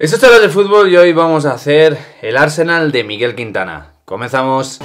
Esto es todo de fútbol y hoy vamos a hacer el Arsenal de Miguel Quintana. Comenzamos.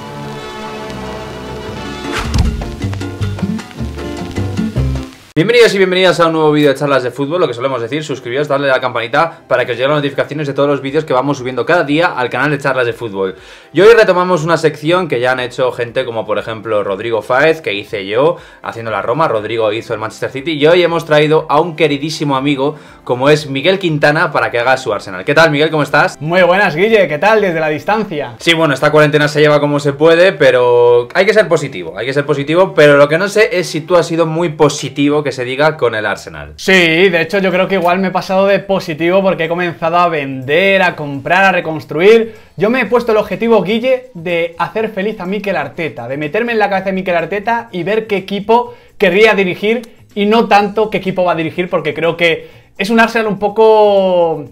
Bienvenidos y bienvenidas a un nuevo vídeo de charlas de fútbol, lo que solemos decir, suscribiros, darle a la campanita para que os lleguen las notificaciones de todos los vídeos que vamos subiendo cada día al canal de charlas de fútbol. Y hoy retomamos una sección que ya han hecho gente como por ejemplo Rodrigo Fáez, que hice yo haciendo la Roma, Rodrigo hizo el Manchester City y hoy hemos traído a un queridísimo amigo como es Miguel Quintana para que haga su Arsenal. ¿Qué tal Miguel, cómo estás? Muy buenas Guille, ¿qué tal desde la distancia? Sí, bueno, esta cuarentena se lleva como se puede, pero hay que ser positivo, hay que ser positivo, pero lo que no sé es si tú has sido muy positivo que se diga con el Arsenal. Sí, de hecho yo creo que igual me he pasado de positivo porque he comenzado a vender, a comprar, a reconstruir. Yo me he puesto el objetivo, Guille, de hacer feliz a Mikel Arteta, de meterme en la cabeza de Mikel Arteta y ver qué equipo querría dirigir y no tanto qué equipo va a dirigir porque creo que es un Arsenal un poco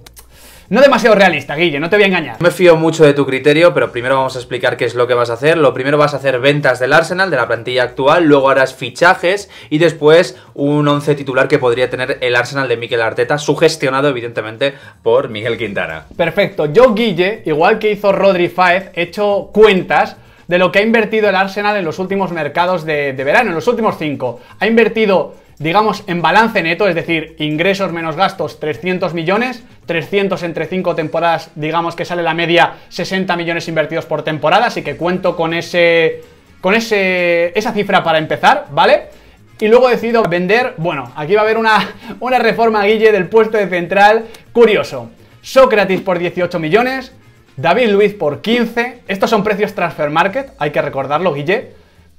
no demasiado realista, Guille, no te voy a engañar. me fío mucho de tu criterio, pero primero vamos a explicar qué es lo que vas a hacer. Lo primero vas a hacer ventas del Arsenal, de la plantilla actual, luego harás fichajes y después un once titular que podría tener el Arsenal de Miquel Arteta, sugestionado evidentemente por Miguel Quintana. Perfecto, yo Guille, igual que hizo Rodri Fáez, he hecho cuentas de lo que ha invertido el Arsenal en los últimos mercados de, de verano, en los últimos cinco. Ha invertido digamos, en balance neto, es decir, ingresos menos gastos, 300 millones, 300 entre 5 temporadas, digamos que sale la media 60 millones invertidos por temporada, así que cuento con ese con ese esa cifra para empezar, ¿vale? Y luego decido vender, bueno, aquí va a haber una, una reforma, Guille, del puesto de central, curioso. Sócrates por 18 millones, David luis por 15, estos son precios transfer market, hay que recordarlo, Guille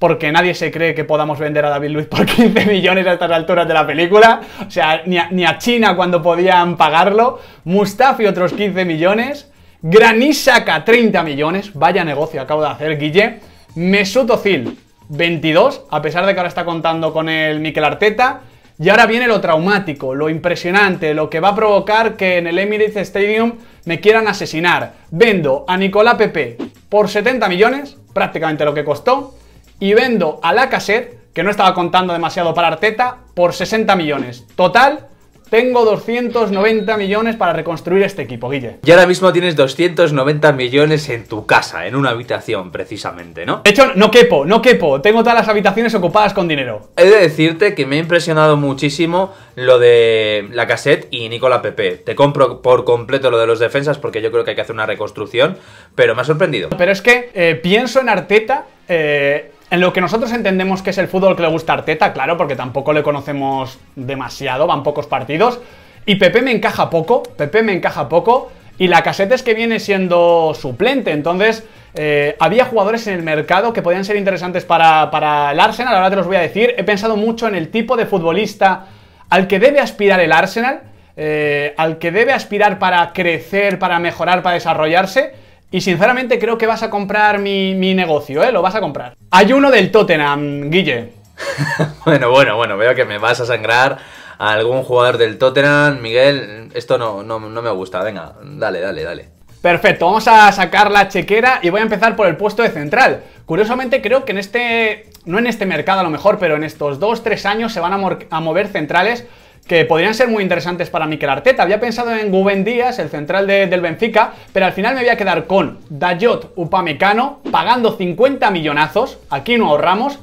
porque nadie se cree que podamos vender a David Luiz por 15 millones a estas alturas de la película. O sea, ni a, China cuando podían pagarlo. Mustafi otros 15 millones. Granisaka 30 millones. Vaya negocio acabo de hacer, Guille. Mesut Özil 22, a pesar de que ahora está contando con el Mikel Arteta. Y ahora viene lo traumático, lo impresionante, lo que va a provocar que en el Emirates Stadium me quieran asesinar. Vendo a Nicolás Pepe por 70 millones, prácticamente lo que costó y vendo a la cassette, que no estaba contando demasiado para Arteta, por 60 millones. Total, tengo 290 millones para reconstruir este equipo, Guille. Y ahora mismo tienes 290 millones en tu casa, en una habitación precisamente, ¿no? De hecho, no quepo, no quepo. Tengo todas las habitaciones ocupadas con dinero. He de decirte que me ha impresionado muchísimo lo de la cassette y Nicola Pepe. Te compro por completo lo de los defensas porque yo creo que hay que hacer una reconstrucción, pero me ha sorprendido. Pero es que eh, pienso en Arteta eh, en lo que nosotros entendemos que es el fútbol que le gusta Arteta, claro, porque tampoco le conocemos demasiado, van pocos partidos. Y Pepe me encaja poco, Pepe me encaja poco. Y la caseta es que viene siendo suplente, entonces eh, había jugadores en el mercado que podían ser interesantes para, el Arsenal, ahora te los voy a decir. He pensado mucho en el tipo de futbolista al que debe aspirar el Arsenal, eh, al que debe aspirar para crecer, para mejorar, para desarrollarse. Y sinceramente creo que vas a comprar mi, negocio, ¿eh? Lo vas a comprar. Hay uno del Tottenham, Guille. bueno, bueno, bueno, veo que me vas a sangrar a algún jugador del Tottenham. Miguel, esto no, no, me gusta. Venga, dale, dale, dale. Perfecto, vamos a sacar la chequera y voy a empezar por el puesto de central. Curiosamente creo que en este, no en este mercado a lo mejor, pero en estos 2-3 años se van a mover centrales que podrían ser muy interesantes para Mikel Arteta. Había pensado en Gubén Díaz, el central del Benfica, pero al final me voy a quedar con Dayot Upamecano, pagando 50 millonazos, aquí no ahorramos,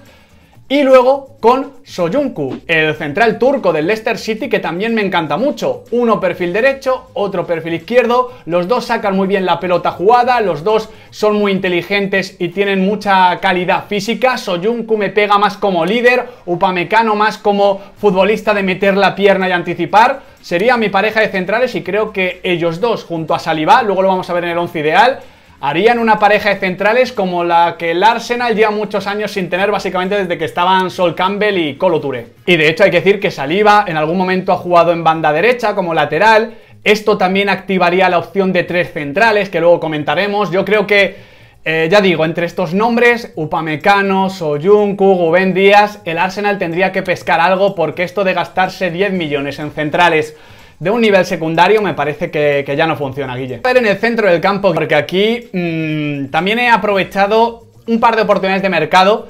y luego con Soyuncu, el central turco del Leicester City que también me encanta mucho. Uno perfil derecho, otro perfil izquierdo, los dos sacan muy bien la pelota jugada, los dos son muy inteligentes y tienen mucha calidad física. Soyuncu me pega más como líder, Upamecano más como futbolista de meter la pierna y anticipar. Sería mi pareja de centrales y creo que ellos dos junto a Saliba, luego lo vamos a ver en el once ideal, harían una pareja de centrales como la que el Arsenal lleva muchos años sin tener básicamente desde que estaban Sol Campbell y Colo Touré. Y de hecho hay que decir que Saliba en algún momento ha jugado en banda derecha como lateral, esto también activaría la opción de tres centrales que luego comentaremos, yo creo que... Eh, ya digo, entre estos nombres, Upamecano, Soyuncu, Gubén Díaz, el Arsenal tendría que pescar algo porque esto de gastarse 10 millones en centrales de un nivel secundario me parece que, ya no funciona, Guille. Pero en el centro del campo, porque aquí mm, también he aprovechado un par de oportunidades de mercado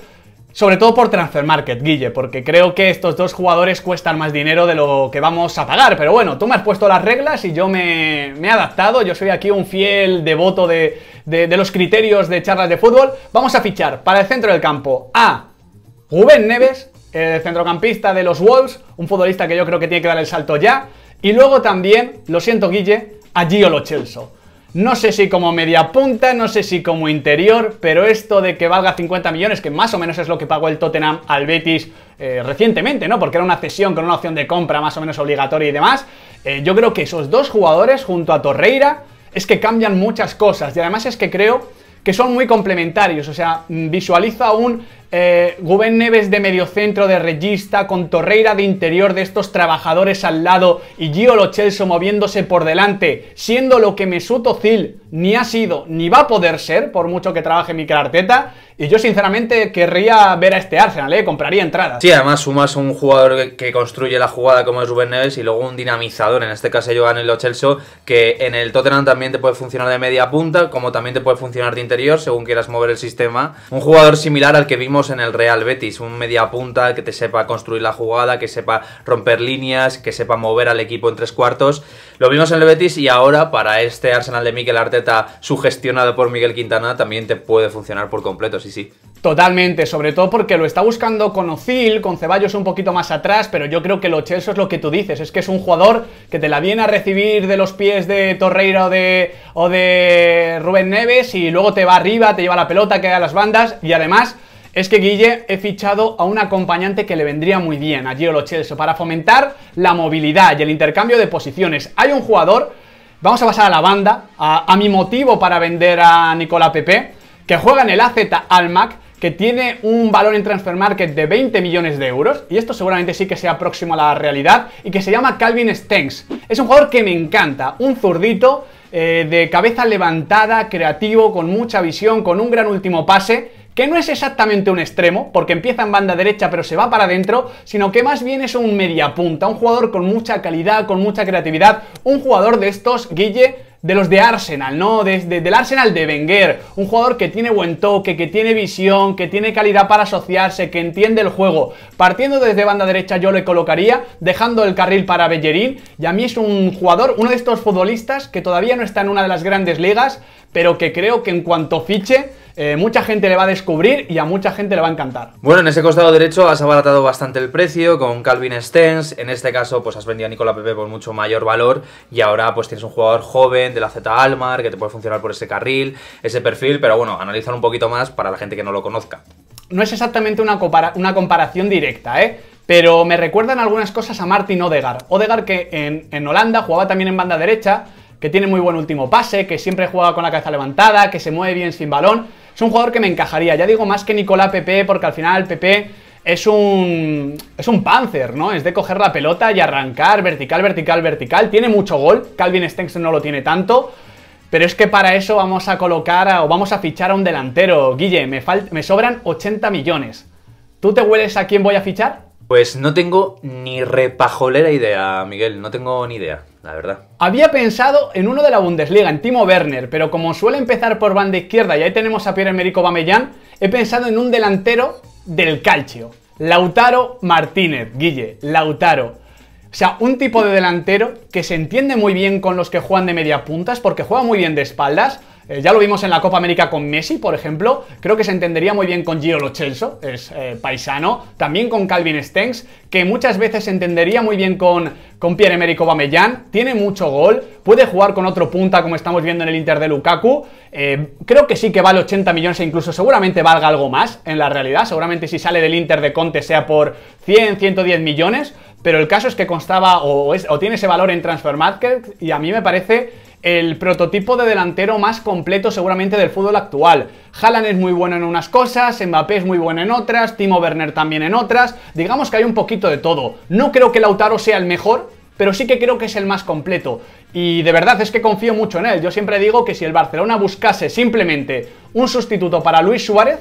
sobre todo por Transfer Market, Guille, porque creo que estos dos jugadores cuestan más dinero de lo que vamos a pagar. Pero bueno, tú me has puesto las reglas y yo me, he adaptado. Yo soy aquí un fiel devoto de, los criterios de charlas de fútbol. Vamos a fichar para el centro del campo a Rubén Neves, el centrocampista de los Wolves, un futbolista que yo creo que tiene que dar el salto ya. Y luego también, lo siento Guille, a Gio Lo No sé si como media punta, no sé si como interior, pero esto de que valga 50 millones, que más o menos es lo que pagó el Tottenham al Betis eh, recientemente, ¿no? Porque era una cesión con una opción de compra más o menos obligatoria y demás. Eh, yo creo que esos dos jugadores junto a Torreira es que cambian muchas cosas. Y además es que creo que son muy complementarios. O sea, mm, visualiza un eh, Neves de mediocentro, de regista, con Torreira de interior, de estos trabajadores al lado y Gio Lochelso moviéndose por delante, siendo lo que Mesut Özil ni ha sido ni va a poder ser, por mucho que trabaje Mikel Arteta. Y yo sinceramente querría ver a este Arsenal, eh, compraría entradas. Sí, además sumas un jugador que construye la jugada como es Rubén Neves y luego un dinamizador, en este caso yo Lo Lochelso, que en el Tottenham también te puede funcionar de media punta, como también te puede funcionar de interior, según quieras mover el sistema. Un jugador similar al que vimos en el Real Betis, un media punta que te sepa construir la jugada, que sepa romper líneas, que sepa mover al equipo en tres cuartos. Lo vimos en el Betis y ahora para este Arsenal de Miguel Arteta sugestionado por Miguel Quintana también te puede funcionar por completo, sí, sí. Totalmente, sobre todo porque lo está buscando con Ocil, con Ceballos un poquito más atrás, pero yo creo que lo Chelsea es lo que tú dices, es que es un jugador que te la viene a recibir de los pies de Torreira o de, o de Rubén Neves y luego te va arriba, te lleva la pelota, queda a las bandas y además es que Guille he fichado a un acompañante que le vendría muy bien a Giro Chelsea para fomentar la movilidad y el intercambio de posiciones. Hay un jugador, vamos a pasar a la banda, a, mi motivo para vender a Nicola Pepe, que juega en el AZ Almac, que tiene un valor en transfer market de 20 millones de euros, y esto seguramente sí que sea próximo a la realidad, y que se llama Calvin Stengs. Es un jugador que me encanta, un zurdito eh, de cabeza levantada, creativo, con mucha visión, con un gran último pase, que no es exactamente un extremo, porque empieza en banda derecha pero se va para adentro, sino que más bien es un mediapunta, un jugador con mucha calidad, con mucha creatividad, un jugador de estos, Guille, de los de Arsenal, ¿no? Desde del Arsenal de Wenger, un jugador que tiene buen toque, que tiene visión, que tiene calidad para asociarse, que entiende el juego. Partiendo desde banda derecha yo le colocaría, dejando el carril para Bellerín, y a mí es un jugador, uno de estos futbolistas que todavía no está en una de las grandes ligas, pero que creo que en cuanto fiche eh, mucha gente le va a descubrir y a mucha gente le va a encantar. Bueno, en ese costado derecho has abaratado bastante el precio con Calvin Stens, en este caso pues has vendido a Nicola Pepe por mucho mayor valor y ahora pues tienes un jugador joven de la Z Almar que te puede funcionar por ese carril, ese perfil, pero bueno, analizar un poquito más para la gente que no lo conozca. No es exactamente una, comparación directa, ¿eh? pero me recuerdan algunas cosas a Martin Odegar. Odegar que en, en, Holanda jugaba también en banda derecha, que tiene muy buen último pase, que siempre juega con la cabeza levantada, que se mueve bien sin balón. Es un jugador que me encajaría, ya digo más que Nicolás Pepe, porque al final Pepe es un, es un panzer, ¿no? Es de coger la pelota y arrancar vertical, vertical, vertical. Tiene mucho gol, Calvin Stenks no lo tiene tanto, pero es que para eso vamos a colocar o vamos a fichar a un delantero. Guille, me, me sobran 80 millones. ¿Tú te hueles a quién voy a fichar? Pues no tengo ni repajolera idea, Miguel, no tengo ni idea la verdad. Había pensado en uno de la Bundesliga, en Timo Werner, pero como suele empezar por banda izquierda y ahí tenemos a Pierre-Emerick Aubameyang, he pensado en un delantero del calcio. Lautaro Martínez, Guille, Lautaro. O sea, un tipo de delantero que se entiende muy bien con los que juegan de media puntas porque juega muy bien de espaldas, eh, ya lo vimos en la Copa América con Messi, por ejemplo. Creo que se entendería muy bien con Giro Lo es eh, paisano. También con Calvin Stengs, que muchas veces se entendería muy bien con, con Pierre-Emerick Aubameyang. Tiene mucho gol, puede jugar con otro punta como estamos viendo en el Inter de Lukaku. Eh, creo que sí que vale 80 millones e incluso seguramente valga algo más en la realidad. Seguramente si sale del Inter de Conte sea por 100, 110 millones. Pero el caso es que constaba o, tiene ese valor en Transfermarkt y a mí me parece el prototipo de delantero más completo seguramente del fútbol actual. Haaland es muy bueno en unas cosas, Mbappé es muy bueno en otras, Timo Werner también en otras, digamos que hay un poquito de todo. No creo que Lautaro sea el mejor, pero sí que creo que es el más completo. Y de verdad es que confío mucho en él. Yo siempre digo que si el Barcelona buscase simplemente un sustituto para Luis Suárez,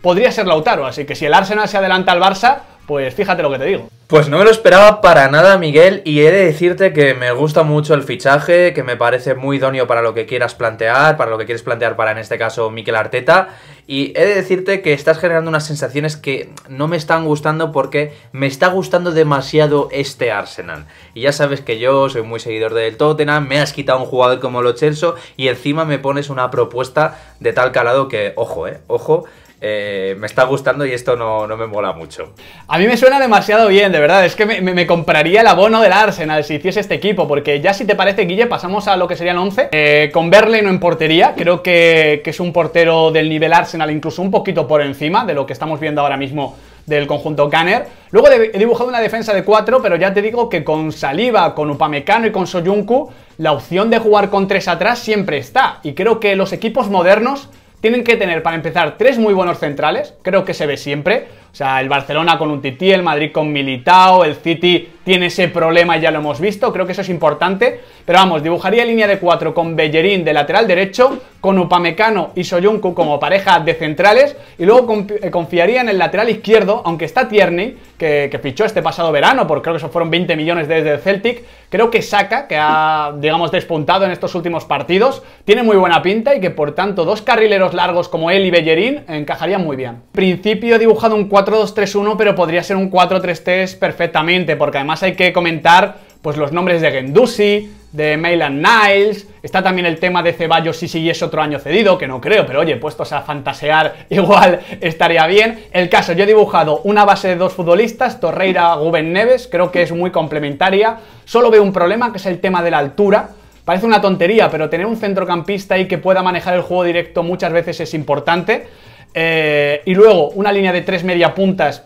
podría ser Lautaro. Así que si el Arsenal se adelanta al Barça, pues fíjate lo que te digo. Pues no me lo esperaba para nada, Miguel, y he de decirte que me gusta mucho el fichaje, que me parece muy idóneo para lo que quieras plantear, para lo que quieres plantear para, en este caso, Miquel Arteta, y he de decirte que estás generando unas sensaciones que no me están gustando porque me está gustando demasiado este Arsenal. Y ya sabes que yo soy muy seguidor del Tottenham, me has quitado un jugador como Lo Celso y encima me pones una propuesta de tal calado que, ojo, eh, ojo, eh, me está gustando y esto no, me mola mucho. A mí me suena demasiado bien, de verdad. Es que me, compraría el abono del Arsenal si hiciese este equipo, porque ya si te parece, Guille, pasamos a lo que sería el 11. Eh, con no en portería, creo que, que es un portero del nivel Arsenal, incluso un poquito por encima de lo que estamos viendo ahora mismo del conjunto Gunner. Luego he dibujado una defensa de 4, pero ya te digo que con Saliba, con Upamecano y con Soyuncu, la opción de jugar con tres atrás siempre está. Y creo que los equipos modernos tienen que tener para empezar tres muy buenos centrales, creo que se ve siempre, o sea, el Barcelona con un Tití, el Madrid con Militao, el City tiene ese problema, ya lo hemos visto, creo que eso es importante. Pero vamos, dibujaría línea de 4 con Bellerín de lateral derecho, con Upamecano y Soyuncu como pareja de centrales, y luego eh, confiaría en el lateral izquierdo, aunque está Tierney, que, fichó este pasado verano, porque creo que eso fueron 20 millones desde el Celtic. Creo que saca, que ha, digamos, despuntado en estos últimos partidos, tiene muy buena pinta y que por tanto dos carrileros largos como él y Bellerín encajarían muy bien. principio he dibujado un 4 4-2-3-1, pero podría ser un 4-3-3 perfectamente, porque además hay que comentar pues los nombres de Gendusi, de Mailand Niles, está también el tema de Ceballos si es otro año cedido, que no creo, pero oye, puestos a fantasear igual estaría bien. El caso, yo he dibujado una base de dos futbolistas, Torreira, Guben Neves, creo que es muy complementaria, solo veo un problema que es el tema de la altura, Parece una tontería, pero tener un centrocampista y que pueda manejar el juego directo muchas veces es importante. Eh, y luego una línea de tres media puntas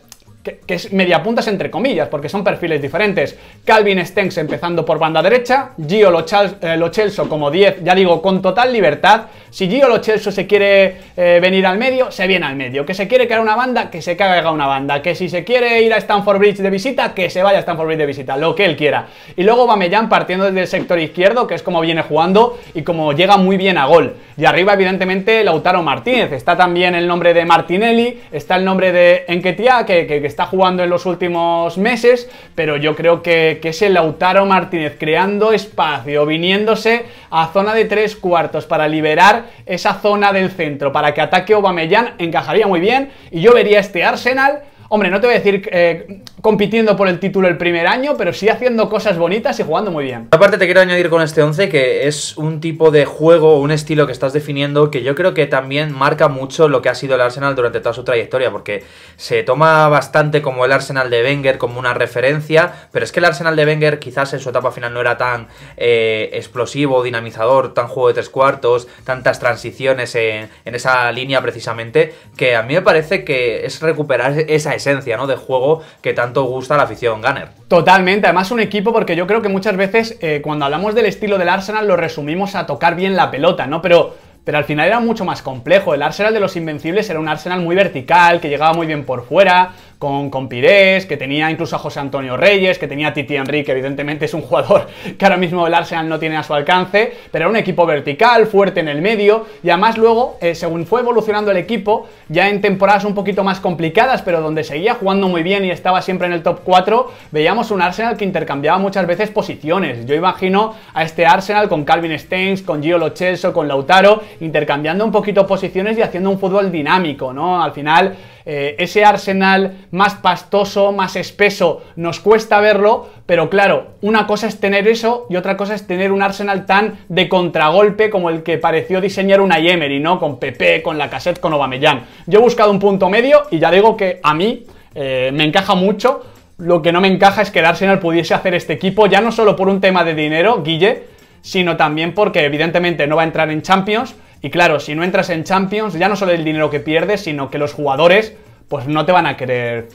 que, es media puntas entre comillas, porque son perfiles diferentes. Calvin Stenks empezando por banda derecha, Gio Lochelso eh, como 10, ya digo, con total libertad. Si Gio Lochelso se quiere eh, venir al medio, se viene al medio. Que se quiere crear una banda, que se caga una banda. Que si se quiere ir a Stanford Bridge de visita, que se vaya a Stanford Bridge de visita, lo que él quiera. Y luego va Bameyan partiendo desde el sector izquierdo, que es como viene jugando y como llega muy bien a gol. Y arriba, evidentemente, Lautaro Martínez. Está también el nombre de Martinelli, está el nombre de Enquetia, que, que, que está jugando en los últimos meses, pero yo creo que, es el Lautaro Martínez creando espacio, viniéndose a zona de tres cuartos para liberar esa zona del centro, para que ataque Obamellán, encajaría muy bien y yo vería este Arsenal hombre, no te voy a decir eh, compitiendo por el título el primer año, pero sí haciendo cosas bonitas y jugando muy bien. Aparte te quiero añadir con este 11 que es un tipo de juego, un estilo que estás definiendo que yo creo que también marca mucho lo que ha sido el Arsenal durante toda su trayectoria, porque se toma bastante como el Arsenal de Wenger, como una referencia, pero es que el Arsenal de Wenger quizás en su etapa final no era tan eh, explosivo, dinamizador, tan juego de tres cuartos, tantas transiciones en, en esa línea precisamente, que a mí me parece que es recuperar esa esencia esencia ¿no? de juego que tanto gusta la afición Gunner. Totalmente, además un equipo porque yo creo que muchas veces eh, cuando hablamos del estilo del Arsenal lo resumimos a tocar bien la pelota, ¿no? Pero pero al final era mucho más complejo. El Arsenal de los Invencibles era un Arsenal muy vertical, que llegaba muy bien por fuera, con, Pires, que tenía incluso a José Antonio Reyes, que tenía a Titi Henry, que evidentemente es un jugador que ahora mismo el Arsenal no tiene a su alcance, pero era un equipo vertical, fuerte en el medio, y además luego, eh, según fue evolucionando el equipo, ya en temporadas un poquito más complicadas, pero donde seguía jugando muy bien y estaba siempre en el top 4, veíamos un Arsenal que intercambiaba muchas veces posiciones. Yo imagino a este Arsenal con Calvin Stengs, con Gio Lochelso, con Lautaro, intercambiando un poquito posiciones y haciendo un fútbol dinámico, ¿no? Al final, eh, ese Arsenal más pastoso, más espeso. Nos cuesta verlo, pero claro, una cosa es tener eso y otra cosa es tener un Arsenal tan de contragolpe como el que pareció diseñar una Emery, ¿no? Con Pepe, con la cassette, con Obameyang. Yo he buscado un punto medio y ya digo que a mí eh, me encaja mucho. Lo que no me encaja es que el Arsenal pudiese hacer este equipo, ya no solo por un tema de dinero, Guille, sino también porque evidentemente no va a entrar en Champions. Y claro, si no entras en Champions, ya no solo el dinero que pierdes, sino que los jugadores pues no te van a querer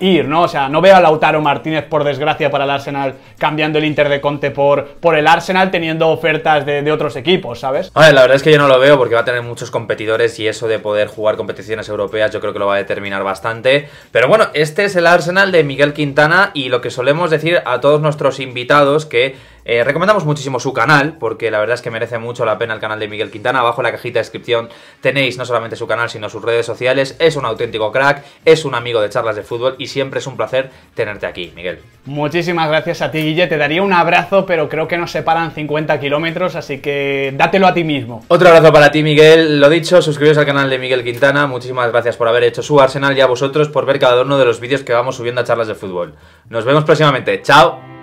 ir, ¿no? O sea, no veo a Lautaro Martínez, por desgracia, para el Arsenal cambiando el Inter de Conte por, por el Arsenal teniendo ofertas de, otros equipos, ¿sabes? la verdad es que yo no lo veo porque va a tener muchos competidores y eso de poder jugar competiciones europeas yo creo que lo va a determinar bastante. Pero bueno, este es el Arsenal de Miguel Quintana y lo que solemos decir a todos nuestros invitados que eh, recomendamos muchísimo su canal, porque la verdad es que merece mucho la pena el canal de Miguel Quintana. Abajo en la cajita de descripción tenéis no solamente su canal, sino sus redes sociales. Es un auténtico crack, es un amigo de charlas de fútbol y siempre es un placer tenerte aquí, Miguel. Muchísimas gracias a ti, Guille. Te daría un abrazo, pero creo que nos separan 50 kilómetros, así que dátelo a ti mismo. Otro abrazo para ti, Miguel. Lo dicho, suscribiros al canal de Miguel Quintana. Muchísimas gracias por haber hecho su Arsenal y a vosotros por ver cada uno de los vídeos que vamos subiendo a charlas de fútbol. Nos vemos próximamente. ¡Chao!